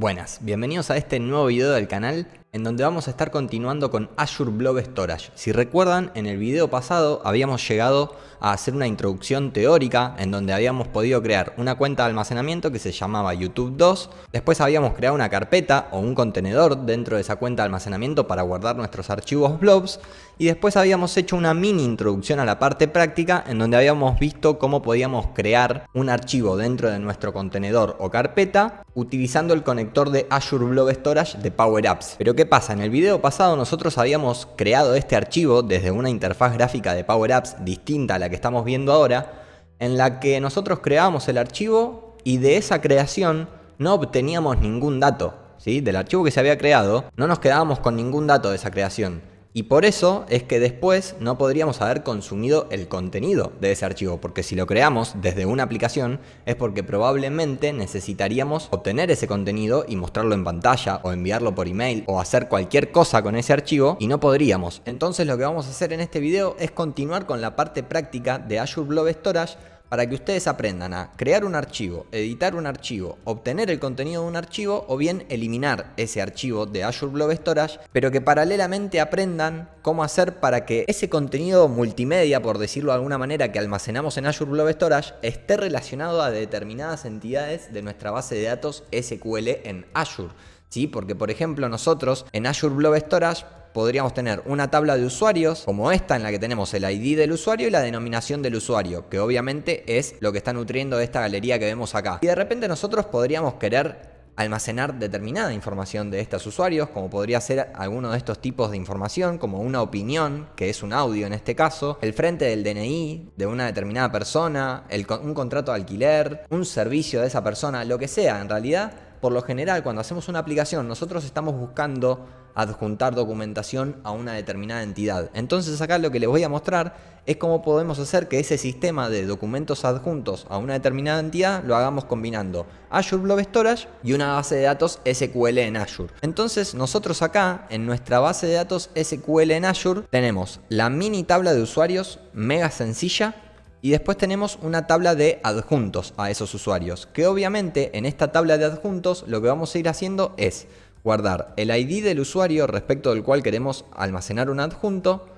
Buenas, bienvenidos a este nuevo video del canal en donde vamos a estar continuando con Azure Blob Storage. Si recuerdan, en el video pasado habíamos llegado a hacer una introducción teórica en donde habíamos podido crear una cuenta de almacenamiento que se llamaba YouTube 2, después habíamos creado una carpeta o un contenedor dentro de esa cuenta de almacenamiento para guardar nuestros archivos blobs y después habíamos hecho una mini introducción a la parte práctica en donde habíamos visto cómo podíamos crear un archivo dentro de nuestro contenedor o carpeta utilizando el conector de Azure Blob Storage de Power Apps. Pero ¿Qué pasa? En el video pasado nosotros habíamos creado este archivo desde una interfaz gráfica de Power Apps distinta a la que estamos viendo ahora, en la que nosotros creábamos el archivo y de esa creación no obteníamos ningún dato. ¿sí? Del archivo que se había creado, no nos quedábamos con ningún dato de esa creación. Y por eso es que después no podríamos haber consumido el contenido de ese archivo, porque si lo creamos desde una aplicación es porque probablemente necesitaríamos obtener ese contenido y mostrarlo en pantalla o enviarlo por email o hacer cualquier cosa con ese archivo y no podríamos. Entonces lo que vamos a hacer en este video es continuar con la parte práctica de Azure Blob Storage para que ustedes aprendan a crear un archivo, editar un archivo, obtener el contenido de un archivo o bien eliminar ese archivo de Azure Blob Storage, pero que paralelamente aprendan cómo hacer para que ese contenido multimedia, por decirlo de alguna manera, que almacenamos en Azure Blob Storage esté relacionado a determinadas entidades de nuestra base de datos SQL en Azure. ¿Sí? Porque, por ejemplo, nosotros en Azure Blob Storage podríamos tener una tabla de usuarios como esta en la que tenemos el ID del usuario y la denominación del usuario, que obviamente es lo que está nutriendo esta galería que vemos acá. Y de repente nosotros podríamos querer almacenar determinada información de estos usuarios, como podría ser alguno de estos tipos de información, como una opinión, que es un audio en este caso, el frente del DNI de una determinada persona, un contrato de alquiler, un servicio de esa persona, lo que sea en realidad. Por lo general, cuando hacemos una aplicación, nosotros estamos buscando adjuntar documentación a una determinada entidad. Entonces acá lo que les voy a mostrar es cómo podemos hacer que ese sistema de documentos adjuntos a una determinada entidad lo hagamos combinando Azure Blob Storage y una base de datos SQL en Azure. Entonces nosotros acá en nuestra base de datos SQL en Azure tenemos la mini tabla de usuarios mega sencilla y después tenemos una tabla de adjuntos a esos usuarios, que obviamente en esta tabla de adjuntos lo que vamos a ir haciendo es guardar el ID del usuario respecto del cual queremos almacenar un adjunto,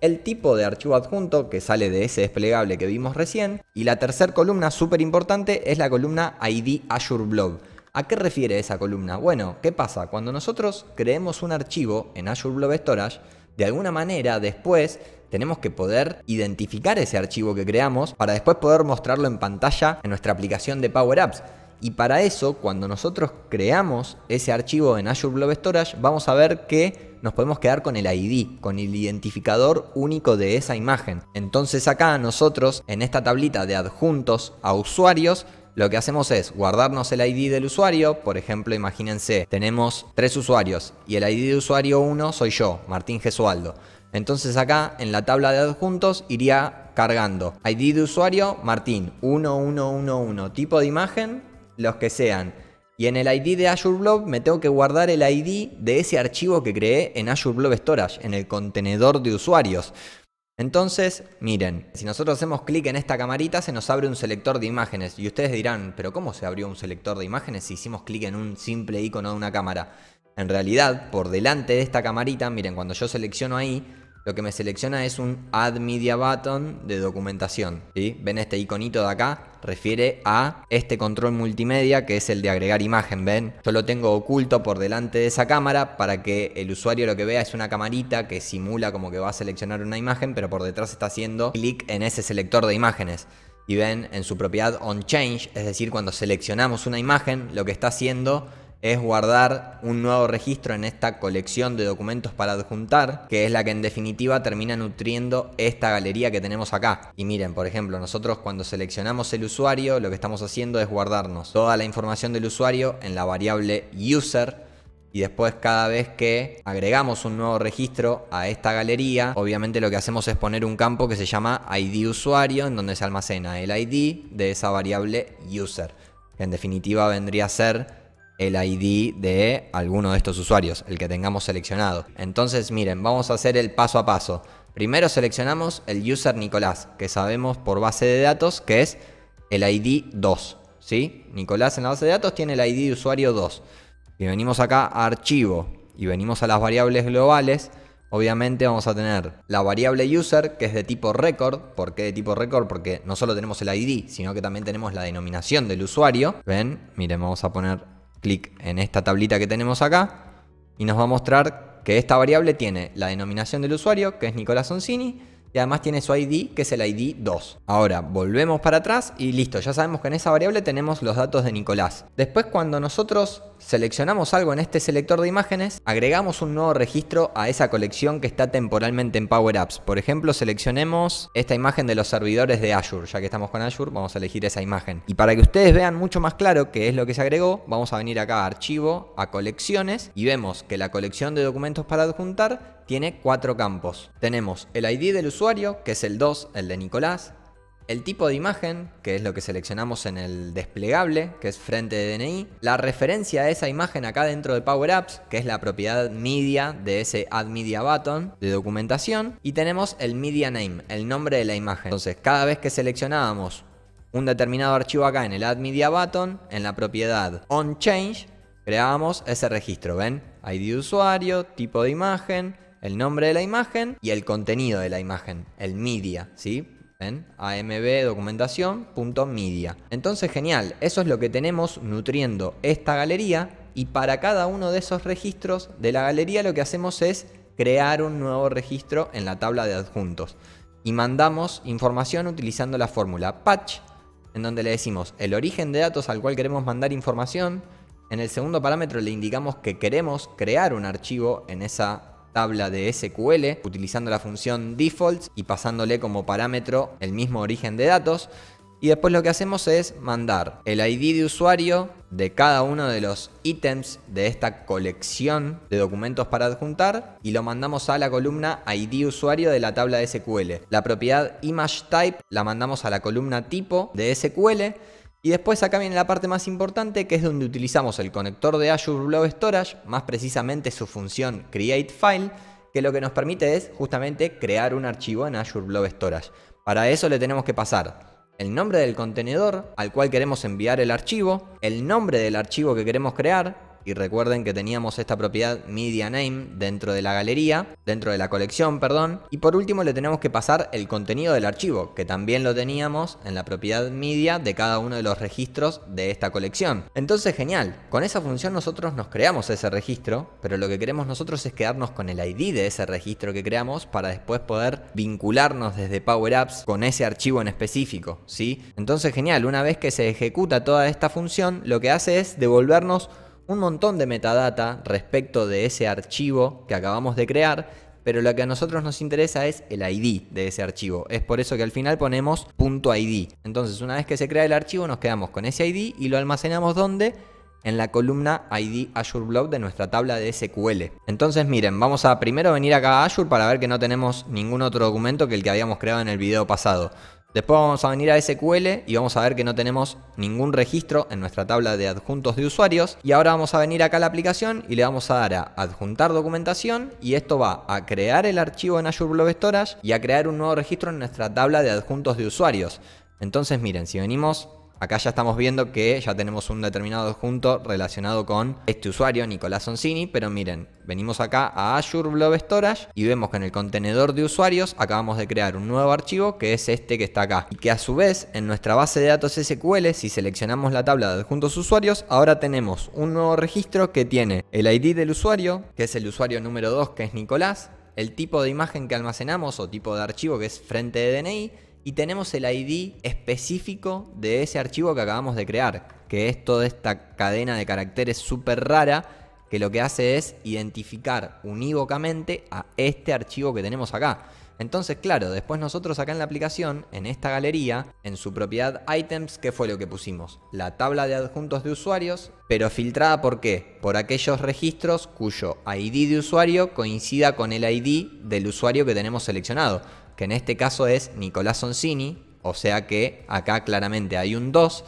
el tipo de archivo adjunto que sale de ese desplegable que vimos recién, y la tercera columna súper importante es la columna ID Azure Blob. ¿A qué refiere esa columna? Bueno, ¿qué pasa? Cuando nosotros creemos un archivo en Azure Blob Storage, de alguna manera después tenemos que poder identificar ese archivo que creamos para después poder mostrarlo en pantalla en nuestra aplicación de Power Apps. Y para eso, cuando nosotros creamos ese archivo en Azure Blob Storage, vamos a ver que nos podemos quedar con el ID, con el identificador único de esa imagen. Entonces acá nosotros, en esta tablita de adjuntos a usuarios, lo que hacemos es guardarnos el ID del usuario, por ejemplo, imagínense, tenemos tres usuarios y el ID de usuario 1 soy yo, Martín Gesualdo. Entonces acá en la tabla de adjuntos iría cargando ID de usuario Martín 1111, tipo de imagen los que sean. Y en el ID de Azure Blob me tengo que guardar el ID de ese archivo que creé en Azure Blob Storage, en el contenedor de usuarios. Entonces, miren, si nosotros hacemos clic en esta camarita se nos abre un selector de imágenes y ustedes dirán, pero ¿cómo se abrió un selector de imágenes si hicimos clic en un simple icono de una cámara? En realidad, por delante de esta camarita, miren, cuando yo selecciono ahí, lo que me selecciona es un Add Media Button de documentación. ¿Ven este iconito de acá? Refiere a este control multimedia que es el de agregar imagen, ¿ven? Yo lo tengo oculto por delante de esa cámara para que el usuario lo que vea es una camarita que simula como que va a seleccionar una imagen, pero por detrás está haciendo clic en ese selector de imágenes y ven en su propiedad on change, es decir, cuando seleccionamos una imagen, lo que está haciendo es guardar un nuevo registro en esta colección de documentos para adjuntar, que es la que en definitiva termina nutriendo esta galería que tenemos acá. Y miren, por ejemplo, nosotros cuando seleccionamos el usuario, lo que estamos haciendo es guardarnos toda la información del usuario en la variable user, y después cada vez que agregamos un nuevo registro a esta galería, obviamente lo que hacemos es poner un campo que se llama ID usuario, en donde se almacena el ID de esa variable user, en definitiva vendría a ser el ID de alguno de estos usuarios, el que tengamos seleccionado. Entonces, miren, vamos a hacer el paso a paso. Primero seleccionamos el user Nicolás, que sabemos por base de datos que es el ID 2. ¿sí? Nicolás en la base de datos tiene el ID de usuario 2. y venimos acá a archivo y venimos a las variables globales, obviamente vamos a tener la variable user, que es de tipo record. ¿Por qué de tipo record? Porque no solo tenemos el ID, sino que también tenemos la denominación del usuario. Ven, miren, vamos a poner clic en esta tablita que tenemos acá y nos va a mostrar que esta variable tiene la denominación del usuario, que es Nicolás Oncini, y además tiene su ID, que es el ID 2. Ahora, volvemos para atrás y listo, ya sabemos que en esa variable tenemos los datos de Nicolás. Después, cuando nosotros seleccionamos algo en este selector de imágenes, agregamos un nuevo registro a esa colección que está temporalmente en Power Apps. Por ejemplo, seleccionemos esta imagen de los servidores de Azure. Ya que estamos con Azure, vamos a elegir esa imagen. Y para que ustedes vean mucho más claro qué es lo que se agregó, vamos a venir acá a Archivo, a Colecciones, y vemos que la colección de documentos para adjuntar tiene cuatro campos. Tenemos el ID del usuario, que es el 2, el de Nicolás, el tipo de imagen, que es lo que seleccionamos en el desplegable, que es frente de DNI, la referencia a esa imagen acá dentro de Power Apps, que es la propiedad media de ese Add Media de documentación, y tenemos el Media Name, el nombre de la imagen. Entonces, cada vez que seleccionábamos un determinado archivo acá en el Add Media en la propiedad OnChange, creábamos ese registro, ¿ven? ID de usuario, tipo de imagen, el nombre de la imagen y el contenido de la imagen, el media, ¿sí? documentación AMB media Entonces, genial, eso es lo que tenemos nutriendo esta galería y para cada uno de esos registros de la galería lo que hacemos es crear un nuevo registro en la tabla de adjuntos y mandamos información utilizando la fórmula patch en donde le decimos el origen de datos al cual queremos mandar información, en el segundo parámetro le indicamos que queremos crear un archivo en esa tabla de SQL utilizando la función defaults y pasándole como parámetro el mismo origen de datos. Y después lo que hacemos es mandar el ID de usuario de cada uno de los ítems de esta colección de documentos para adjuntar y lo mandamos a la columna ID usuario de la tabla de SQL. La propiedad image type la mandamos a la columna tipo de SQL y después acá viene la parte más importante que es donde utilizamos el conector de Azure Blob Storage, más precisamente su función Create File, que lo que nos permite es justamente crear un archivo en Azure Blob Storage. Para eso le tenemos que pasar el nombre del contenedor al cual queremos enviar el archivo, el nombre del archivo que queremos crear, y recuerden que teníamos esta propiedad media name dentro de la galería, dentro de la colección, perdón. Y por último le tenemos que pasar el contenido del archivo, que también lo teníamos en la propiedad media de cada uno de los registros de esta colección. Entonces genial, con esa función nosotros nos creamos ese registro, pero lo que queremos nosotros es quedarnos con el ID de ese registro que creamos para después poder vincularnos desde Power Apps con ese archivo en específico, ¿sí? Entonces genial, una vez que se ejecuta toda esta función, lo que hace es devolvernos un montón de metadata respecto de ese archivo que acabamos de crear, pero lo que a nosotros nos interesa es el ID de ese archivo. Es por eso que al final ponemos .id. Entonces, una vez que se crea el archivo, nos quedamos con ese ID y lo almacenamos donde en la columna ID Azure Blob de nuestra tabla de SQL. Entonces miren, vamos a primero venir acá a Azure para ver que no tenemos ningún otro documento que el que habíamos creado en el video pasado. Después vamos a venir a SQL y vamos a ver que no tenemos ningún registro en nuestra tabla de adjuntos de usuarios. Y ahora vamos a venir acá a la aplicación y le vamos a dar a adjuntar documentación y esto va a crear el archivo en Azure Blob Storage y a crear un nuevo registro en nuestra tabla de adjuntos de usuarios. Entonces miren, si venimos Acá ya estamos viendo que ya tenemos un determinado adjunto relacionado con este usuario, Nicolás Oncini. pero miren, venimos acá a Azure Blob Storage y vemos que en el contenedor de usuarios acabamos de crear un nuevo archivo que es este que está acá. Y que a su vez en nuestra base de datos SQL, si seleccionamos la tabla de adjuntos usuarios, ahora tenemos un nuevo registro que tiene el ID del usuario, que es el usuario número 2 que es Nicolás, el tipo de imagen que almacenamos o tipo de archivo que es frente de DNI y tenemos el ID específico de ese archivo que acabamos de crear, que es toda esta cadena de caracteres súper rara que lo que hace es identificar unívocamente a este archivo que tenemos acá. Entonces, claro, después nosotros acá en la aplicación, en esta galería, en su propiedad items, ¿qué fue lo que pusimos? La tabla de adjuntos de usuarios, pero filtrada por qué? Por aquellos registros cuyo ID de usuario coincida con el ID del usuario que tenemos seleccionado que en este caso es Nicolás Soncini, o sea que acá claramente hay un 2,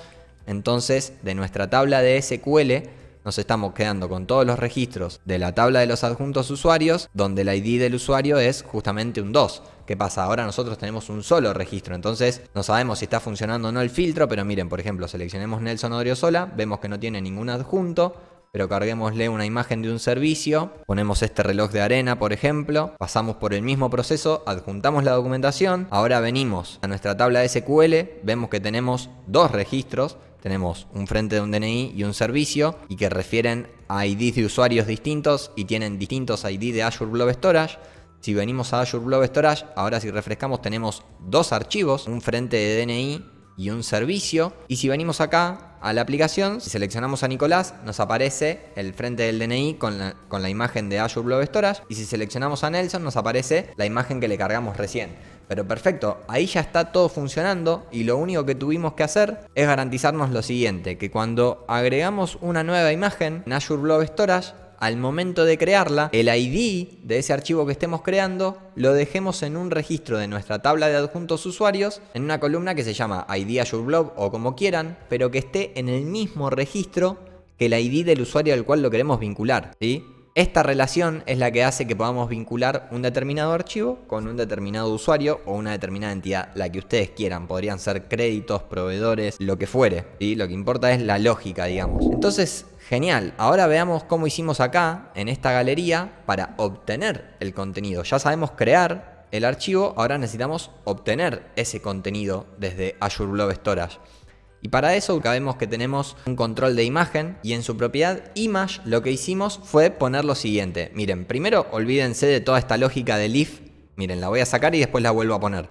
entonces de nuestra tabla de SQL nos estamos quedando con todos los registros de la tabla de los adjuntos usuarios, donde el ID del usuario es justamente un 2. ¿Qué pasa? Ahora nosotros tenemos un solo registro, entonces no sabemos si está funcionando o no el filtro, pero miren, por ejemplo, seleccionemos Nelson sola vemos que no tiene ningún adjunto, pero carguémosle una imagen de un servicio, ponemos este reloj de arena, por ejemplo, pasamos por el mismo proceso, adjuntamos la documentación, ahora venimos a nuestra tabla SQL, vemos que tenemos dos registros, tenemos un frente de un DNI y un servicio y que refieren a IDs de usuarios distintos y tienen distintos ID de Azure Blob Storage. Si venimos a Azure Blob Storage, ahora si refrescamos tenemos dos archivos, un frente de DNI y un servicio. Y si venimos acá, a la aplicación, si seleccionamos a Nicolás, nos aparece el frente del DNI con la, imagen de Azure Blob Storage y si seleccionamos a Nelson nos aparece la imagen que le cargamos recién. Pero perfecto, ahí ya está todo funcionando y lo único que tuvimos que hacer es garantizarnos lo siguiente, que cuando agregamos una nueva imagen en Azure Blob Storage, al momento de crearla, el ID de ese archivo que estemos creando lo dejemos en un registro de nuestra tabla de adjuntos usuarios, en una columna que se llama ID Azure Blob o como quieran, pero que esté en el mismo registro que el ID del usuario al cual lo queremos vincular. ¿sí? Esta relación es la que hace que podamos vincular un determinado archivo con un determinado usuario o una determinada entidad, la que ustedes quieran. Podrían ser créditos, proveedores, lo que fuere. Y Lo que importa es la lógica, digamos. Entonces, Genial, ahora veamos cómo hicimos acá, en esta galería, para obtener el contenido. Ya sabemos crear el archivo, ahora necesitamos obtener ese contenido desde Azure Blob Storage. Y para eso sabemos que tenemos un control de imagen y en su propiedad image lo que hicimos fue poner lo siguiente. Miren, primero olvídense de toda esta lógica de leaf. Miren, la voy a sacar y después la vuelvo a poner.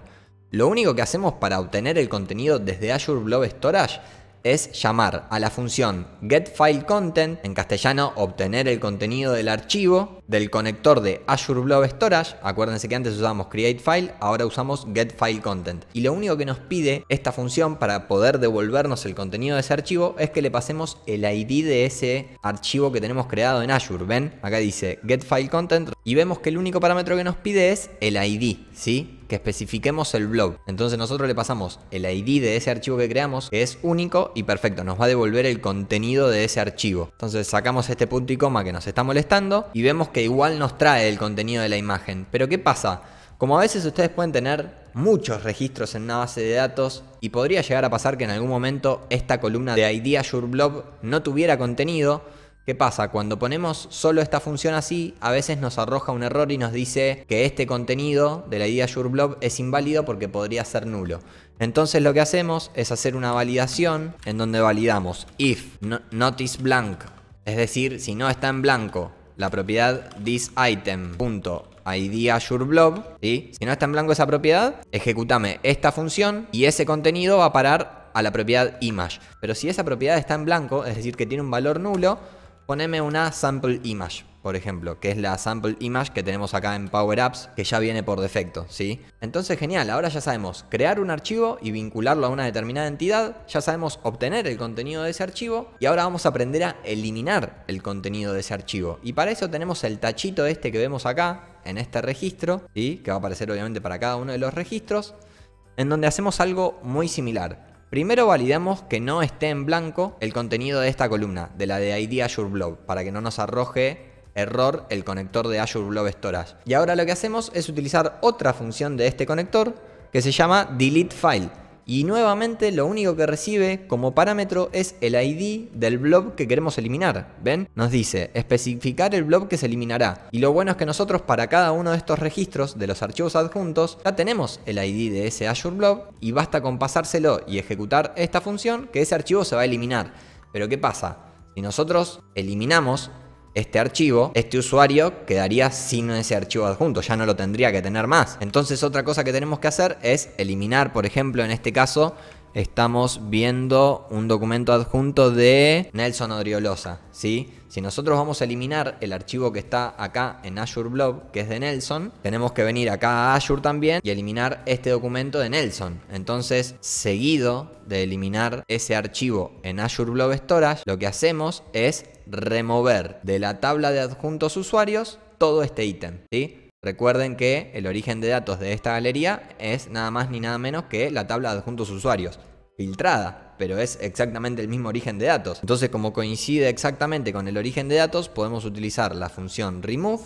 Lo único que hacemos para obtener el contenido desde Azure Blob Storage es llamar a la función getFileContent, en castellano obtener el contenido del archivo, del conector de Azure Blob Storage, acuérdense que antes usábamos createFile, ahora usamos getFileContent. Y lo único que nos pide esta función para poder devolvernos el contenido de ese archivo es que le pasemos el ID de ese archivo que tenemos creado en Azure. ¿Ven? Acá dice getFileContent y vemos que el único parámetro que nos pide es el ID, ¿sí? que especifiquemos el blog. Entonces nosotros le pasamos el ID de ese archivo que creamos, que es único y perfecto, nos va a devolver el contenido de ese archivo. Entonces sacamos este punto y coma que nos está molestando y vemos que igual nos trae el contenido de la imagen. Pero ¿qué pasa? Como a veces ustedes pueden tener muchos registros en una base de datos y podría llegar a pasar que en algún momento esta columna de ID Azure Blog no tuviera contenido, ¿Qué pasa? Cuando ponemos solo esta función así, a veces nos arroja un error y nos dice que este contenido de la idea blob es inválido porque podría ser nulo. Entonces lo que hacemos es hacer una validación en donde validamos if not is blank, es decir, si no está en blanco la propiedad thisItem.ideaSureBlob, y si no está en blanco esa propiedad, ejecutame esta función y ese contenido va a parar a la propiedad image. Pero si esa propiedad está en blanco, es decir, que tiene un valor nulo, Poneme una sample image, por ejemplo, que es la sample image que tenemos acá en Power Apps, que ya viene por defecto, ¿sí? Entonces, genial, ahora ya sabemos crear un archivo y vincularlo a una determinada entidad, ya sabemos obtener el contenido de ese archivo y ahora vamos a aprender a eliminar el contenido de ese archivo. Y para eso tenemos el tachito este que vemos acá, en este registro, que va a aparecer obviamente para cada uno de los registros, en donde hacemos algo muy similar. Primero validamos que no esté en blanco el contenido de esta columna, de la de ID Azure Blob, para que no nos arroje error el conector de Azure Blob Storage. Y ahora lo que hacemos es utilizar otra función de este conector que se llama delete file y nuevamente lo único que recibe como parámetro es el ID del blob que queremos eliminar. ¿Ven? Nos dice especificar el blob que se eliminará. Y lo bueno es que nosotros para cada uno de estos registros de los archivos adjuntos ya tenemos el ID de ese Azure Blob y basta con pasárselo y ejecutar esta función que ese archivo se va a eliminar. Pero ¿qué pasa? Si nosotros eliminamos este archivo, este usuario quedaría sin ese archivo adjunto, ya no lo tendría que tener más. Entonces otra cosa que tenemos que hacer es eliminar, por ejemplo, en este caso, estamos viendo un documento adjunto de Nelson Odriolosa, ¿sí? Si nosotros vamos a eliminar el archivo que está acá en Azure Blob, que es de Nelson, tenemos que venir acá a Azure también y eliminar este documento de Nelson. Entonces, seguido de eliminar ese archivo en Azure Blob Storage, lo que hacemos es remover de la tabla de adjuntos usuarios todo este ítem. Recuerden que el origen de datos de esta galería es nada más ni nada menos que la tabla de adjuntos usuarios, filtrada, pero es exactamente el mismo origen de datos. Entonces, como coincide exactamente con el origen de datos, podemos utilizar la función remove,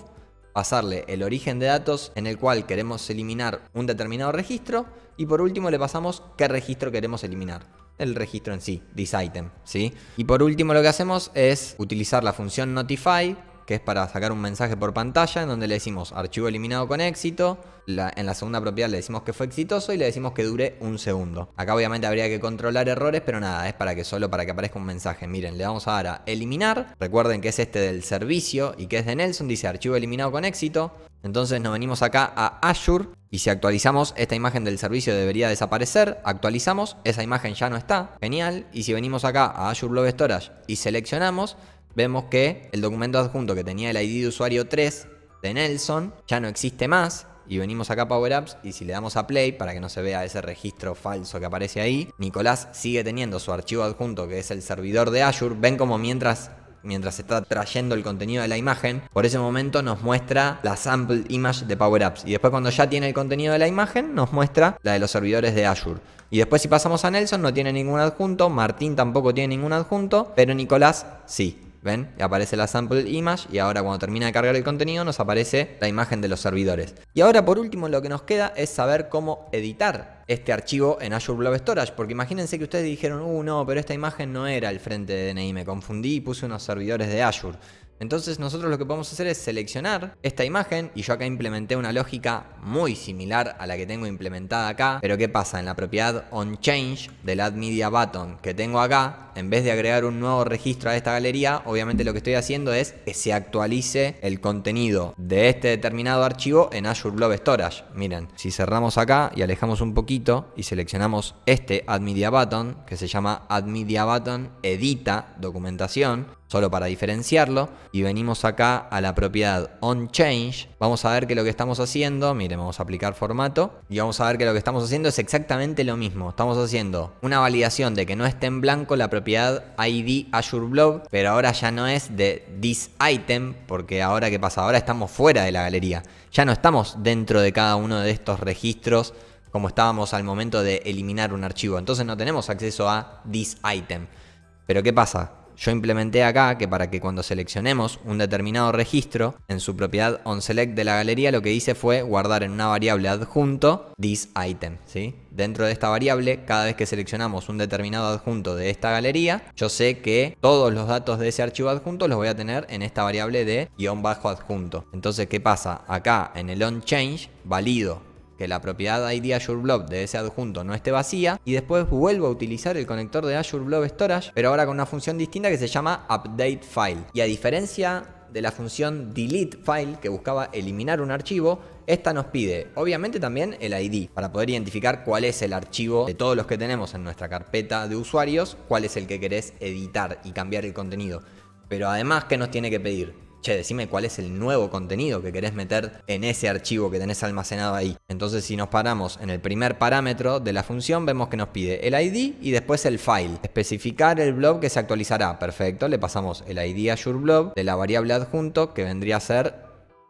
pasarle el origen de datos en el cual queremos eliminar un determinado registro y por último le pasamos qué registro queremos eliminar el registro en sí, this item, ¿sí? Y por último lo que hacemos es utilizar la función notify, que es para sacar un mensaje por pantalla, en donde le decimos archivo eliminado con éxito, en la segunda propiedad le decimos que fue exitoso y le decimos que dure un segundo. Acá obviamente habría que controlar errores, pero nada, es para que solo para que aparezca un mensaje. Miren, le vamos a dar a eliminar. Recuerden que es este del servicio y que es de Nelson, dice archivo eliminado con éxito. Entonces nos venimos acá a Azure y si actualizamos esta imagen del servicio debería desaparecer, actualizamos, esa imagen ya no está, genial, y si venimos acá a Azure Blob Storage y seleccionamos, vemos que el documento adjunto que tenía el ID de usuario 3 de Nelson ya no existe más, y venimos acá a Power Apps y si le damos a Play para que no se vea ese registro falso que aparece ahí, Nicolás sigue teniendo su archivo adjunto que es el servidor de Azure. Ven como mientras mientras está trayendo el contenido de la imagen, por ese momento nos muestra la sample image de Power Apps. Y después cuando ya tiene el contenido de la imagen, nos muestra la de los servidores de Azure. Y después si pasamos a Nelson no tiene ningún adjunto, Martín tampoco tiene ningún adjunto, pero Nicolás sí. ¿Ven? Aparece la sample image y ahora cuando termina de cargar el contenido nos aparece la imagen de los servidores. Y ahora por último lo que nos queda es saber cómo editar este archivo en Azure Blob Storage. Porque imagínense que ustedes dijeron, uh, no, pero esta imagen no era el frente de DNI, me confundí y puse unos servidores de Azure. Entonces nosotros lo que podemos hacer es seleccionar esta imagen y yo acá implementé una lógica muy similar a la que tengo implementada acá. Pero ¿qué pasa? En la propiedad onChange del AdmediaButton que tengo acá, en vez de agregar un nuevo registro a esta galería, obviamente lo que estoy haciendo es que se actualice el contenido de este determinado archivo en Azure Blob Storage. Miren, si cerramos acá y alejamos un poquito y seleccionamos este AddMediaButton Button que se llama AdmediaButton, Edita Documentación, solo para diferenciarlo, y venimos acá a la propiedad onChange, vamos a ver que lo que estamos haciendo, miren, vamos a aplicar formato, y vamos a ver que lo que estamos haciendo es exactamente lo mismo, estamos haciendo una validación de que no esté en blanco la propiedad ID AzureBlog. pero ahora ya no es de this item, porque ahora qué pasa, ahora estamos fuera de la galería, ya no estamos dentro de cada uno de estos registros como estábamos al momento de eliminar un archivo, entonces no tenemos acceso a this item. Pero ¿qué pasa? yo implementé acá que para que cuando seleccionemos un determinado registro, en su propiedad onSelect de la galería lo que hice fue guardar en una variable adjunto thisItem. Dentro de esta variable, cada vez que seleccionamos un determinado adjunto de esta galería, yo sé que todos los datos de ese archivo adjunto los voy a tener en esta variable de guión bajo adjunto. Entonces, ¿qué pasa? Acá en el onChange valido que la propiedad ID Azure Blob de ese adjunto no esté vacía y después vuelvo a utilizar el conector de Azure Blob Storage, pero ahora con una función distinta que se llama Update File. Y a diferencia de la función delete file que buscaba eliminar un archivo, esta nos pide obviamente también el ID para poder identificar cuál es el archivo de todos los que tenemos en nuestra carpeta de usuarios, cuál es el que querés editar y cambiar el contenido. Pero además, ¿qué nos tiene que pedir? che, decime cuál es el nuevo contenido que querés meter en ese archivo que tenés almacenado ahí. Entonces si nos paramos en el primer parámetro de la función, vemos que nos pide el ID y después el file. Especificar el blog que se actualizará, perfecto, le pasamos el ID a blog de la variable adjunto que vendría a ser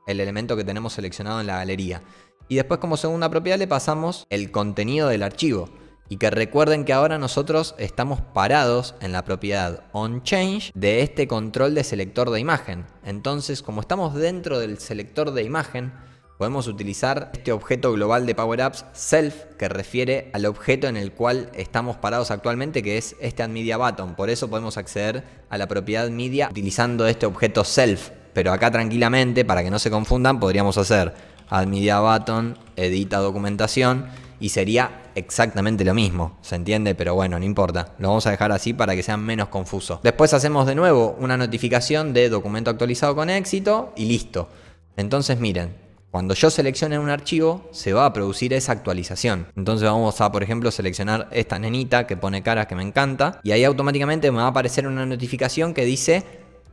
el elemento que tenemos seleccionado en la galería. Y después como segunda propiedad le pasamos el contenido del archivo. Y que recuerden que ahora nosotros estamos parados en la propiedad onChange de este control de selector de imagen. Entonces, como estamos dentro del selector de imagen, podemos utilizar este objeto global de PowerApps, self que refiere al objeto en el cual estamos parados actualmente, que es este AdMedia Button. Por eso podemos acceder a la propiedad media utilizando este objeto self. Pero acá tranquilamente, para que no se confundan, podríamos hacer AdMedia Button, edita documentación y sería exactamente lo mismo, ¿se entiende? Pero bueno, no importa, lo vamos a dejar así para que sea menos confuso. Después hacemos de nuevo una notificación de documento actualizado con éxito y listo. Entonces miren, cuando yo seleccione un archivo, se va a producir esa actualización. Entonces vamos a, por ejemplo, seleccionar esta nenita que pone caras que me encanta y ahí automáticamente me va a aparecer una notificación que dice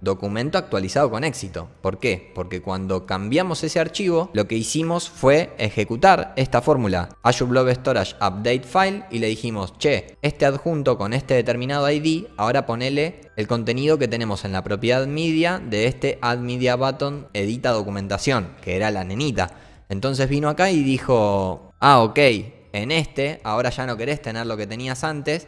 documento actualizado con éxito. ¿Por qué? Porque cuando cambiamos ese archivo, lo que hicimos fue ejecutar esta fórmula Azure Blob Storage Update File y le dijimos, che, este adjunto con este determinado ID, ahora ponele el contenido que tenemos en la propiedad media de este Add Media Button Edita Documentación, que era la nenita. Entonces vino acá y dijo, ah, ok, en este, ahora ya no querés tener lo que tenías antes,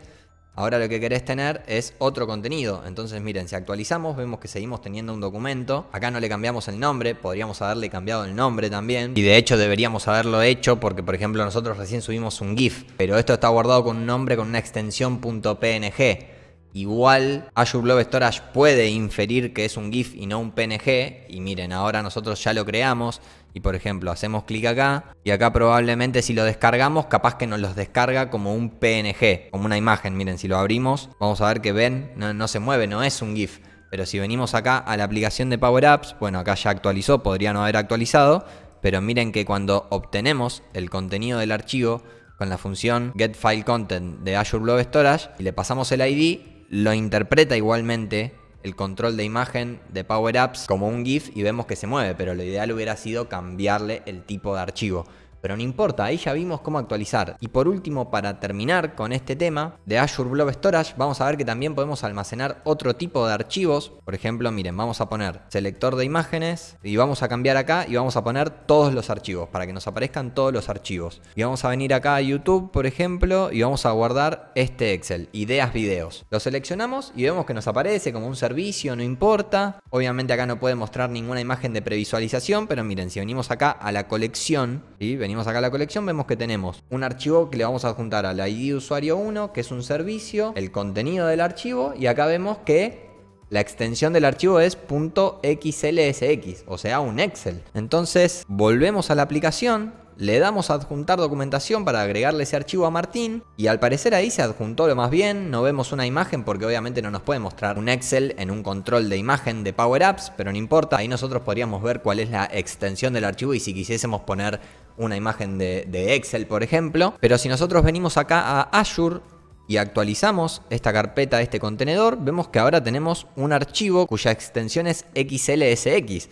Ahora lo que querés tener es otro contenido. Entonces, miren, si actualizamos, vemos que seguimos teniendo un documento. Acá no le cambiamos el nombre, podríamos haberle cambiado el nombre también. Y de hecho deberíamos haberlo hecho porque, por ejemplo, nosotros recién subimos un GIF. Pero esto está guardado con un nombre, con una extensión .png. Igual Azure Blob Storage puede inferir que es un GIF y no un PNG. Y miren, ahora nosotros ya lo creamos. Y por ejemplo, hacemos clic acá y acá probablemente si lo descargamos, capaz que nos los descarga como un PNG, como una imagen. Miren, si lo abrimos, vamos a ver que ven, no, se mueve, no es un GIF. Pero si venimos acá a la aplicación de Power Apps, bueno, acá ya actualizó, podría no haber actualizado, pero miren que cuando obtenemos el contenido del archivo con la función Get File Content de Azure Blob Storage y le pasamos el ID, lo interpreta igualmente control de imagen de Power Apps como un GIF y vemos que se mueve, pero lo ideal hubiera sido cambiarle el tipo de archivo. Pero no importa, ahí ya vimos cómo actualizar. Y por último, para terminar con este tema de Azure Blob Storage, vamos a ver que también podemos almacenar otro tipo de archivos. Por ejemplo, miren, vamos a poner selector de imágenes y vamos a cambiar acá y vamos a poner todos los archivos para que nos aparezcan todos los archivos. Y vamos a venir acá a YouTube, por ejemplo, y vamos a guardar este Excel, ideas videos. Lo seleccionamos y vemos que nos aparece como un servicio, no importa. Obviamente acá no puede mostrar ninguna imagen de previsualización, pero miren, si venimos acá a la colección venimos acá la colección, vemos que tenemos un archivo que le vamos a adjuntar al ID usuario 1, que es un servicio, el contenido del archivo, y acá vemos que la extensión del archivo es .xlsx, o sea, un Excel. Entonces, volvemos a la aplicación, le damos a adjuntar documentación para agregarle ese archivo a Martín y al parecer ahí se adjuntó lo más bien, no vemos una imagen porque obviamente no nos puede mostrar un Excel en un control de imagen de Power Apps, pero no importa, ahí nosotros podríamos ver cuál es la extensión del archivo y si quisiésemos poner una imagen de, Excel por ejemplo, pero si nosotros venimos acá a Azure y actualizamos esta carpeta, este contenedor, vemos que ahora tenemos un archivo cuya extensión es XLSX.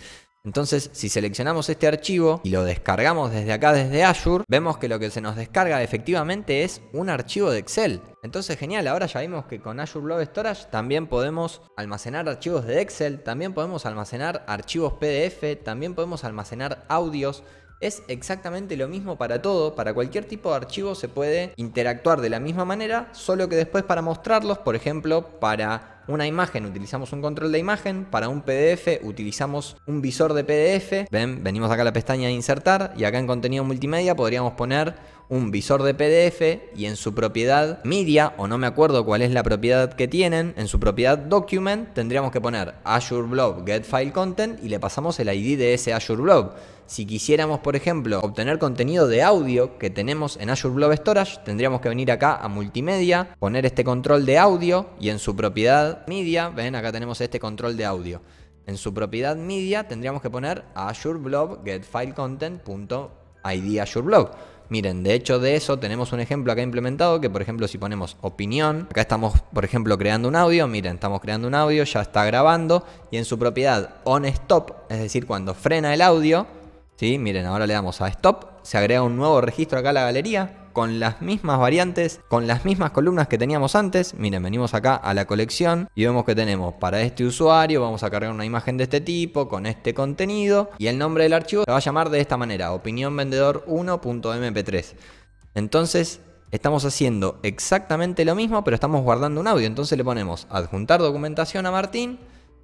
Entonces, si seleccionamos este archivo y lo descargamos desde acá, desde Azure, vemos que lo que se nos descarga efectivamente es un archivo de Excel. Entonces, genial, ahora ya vimos que con Azure Blob Storage también podemos almacenar archivos de Excel, también podemos almacenar archivos PDF, también podemos almacenar audios, es exactamente lo mismo para todo, para cualquier tipo de archivo se puede interactuar de la misma manera, solo que después para mostrarlos, por ejemplo, para una imagen utilizamos un control de imagen, para un PDF utilizamos un visor de PDF, ven, venimos acá a la pestaña de insertar y acá en contenido multimedia podríamos poner un visor de PDF y en su propiedad media, o no me acuerdo cuál es la propiedad que tienen, en su propiedad document tendríamos que poner Azure Blob Get File Content y le pasamos el ID de ese Azure Blob. Si quisiéramos, por ejemplo, obtener contenido de audio que tenemos en Azure Blob Storage, tendríamos que venir acá a multimedia, poner este control de audio y en su propiedad media, ven, acá tenemos este control de audio. En su propiedad media tendríamos que poner Azure Blob getFileContent.id Azure Blob. Miren, de hecho de eso tenemos un ejemplo acá implementado que por ejemplo si ponemos opinión, acá estamos por ejemplo creando un audio, miren, estamos creando un audio, ya está grabando y en su propiedad on stop, es decir, cuando frena el audio, Miren, ahora le damos a Stop, se agrega un nuevo registro acá a la galería con las mismas variantes, con las mismas columnas que teníamos antes. Miren, venimos acá a la colección y vemos que tenemos para este usuario, vamos a cargar una imagen de este tipo con este contenido y el nombre del archivo se va a llamar de esta manera, Opinión Vendedor 1mp 3 Entonces, estamos haciendo exactamente lo mismo, pero estamos guardando un audio. Entonces le ponemos adjuntar documentación a Martín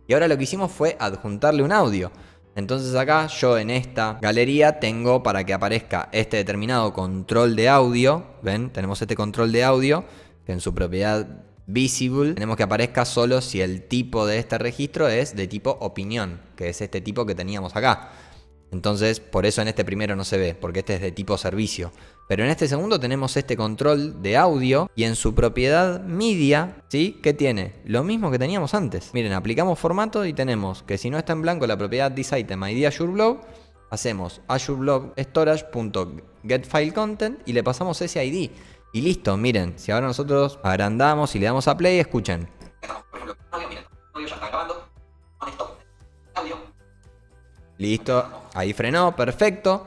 y ahora lo que hicimos fue adjuntarle un audio. Entonces acá yo en esta galería tengo para que aparezca este determinado control de audio. ¿Ven? Tenemos este control de audio que en su propiedad visible tenemos que aparezca solo si el tipo de este registro es de tipo opinión, que es este tipo que teníamos acá. Entonces, por eso en este primero no se ve, porque este es de tipo servicio. Pero en este segundo tenemos este control de audio y en su propiedad media, ¿sí? ¿Qué tiene? Lo mismo que teníamos antes. Miren, aplicamos formato y tenemos que si no está en blanco la propiedad item ID Azure hacemos content y le pasamos ese ID. Y listo, miren, si ahora nosotros agrandamos y le damos a play, escuchen. Listo, ahí frenó, perfecto.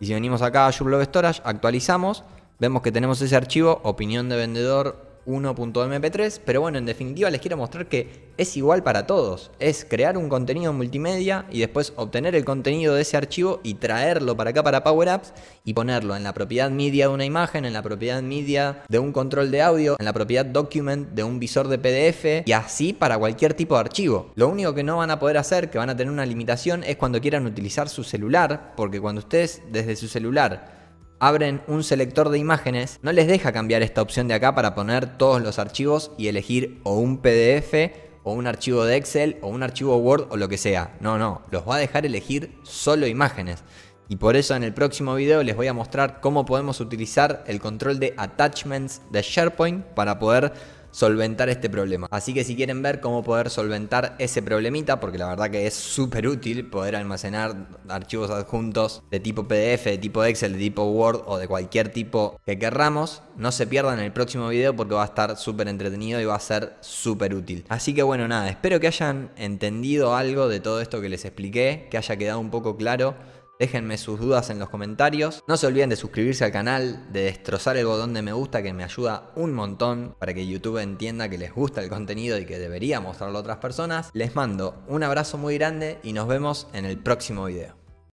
Y si venimos acá a Joomla Storage, actualizamos, vemos que tenemos ese archivo, opinión de vendedor 1.mp3, pero bueno, en definitiva les quiero mostrar que es igual para todos. Es crear un contenido multimedia y después obtener el contenido de ese archivo y traerlo para acá para Power Apps y ponerlo en la propiedad media de una imagen, en la propiedad media de un control de audio, en la propiedad document de un visor de PDF y así para cualquier tipo de archivo. Lo único que no van a poder hacer, que van a tener una limitación, es cuando quieran utilizar su celular, porque cuando ustedes desde su celular abren un selector de imágenes, no les deja cambiar esta opción de acá para poner todos los archivos y elegir o un PDF o un archivo de Excel o un archivo Word o lo que sea. No, no, los va a dejar elegir solo imágenes. Y por eso en el próximo video les voy a mostrar cómo podemos utilizar el control de attachments de SharePoint para poder solventar este problema. Así que si quieren ver cómo poder solventar ese problemita, porque la verdad que es súper útil poder almacenar archivos adjuntos de tipo PDF, de tipo Excel, de tipo Word o de cualquier tipo que querramos, no se pierdan el próximo video porque va a estar súper entretenido y va a ser súper útil. Así que bueno, nada, espero que hayan entendido algo de todo esto que les expliqué, que haya quedado un poco claro Déjenme sus dudas en los comentarios. No se olviden de suscribirse al canal, de destrozar el botón de me gusta que me ayuda un montón para que YouTube entienda que les gusta el contenido y que debería mostrarlo a otras personas. Les mando un abrazo muy grande y nos vemos en el próximo video.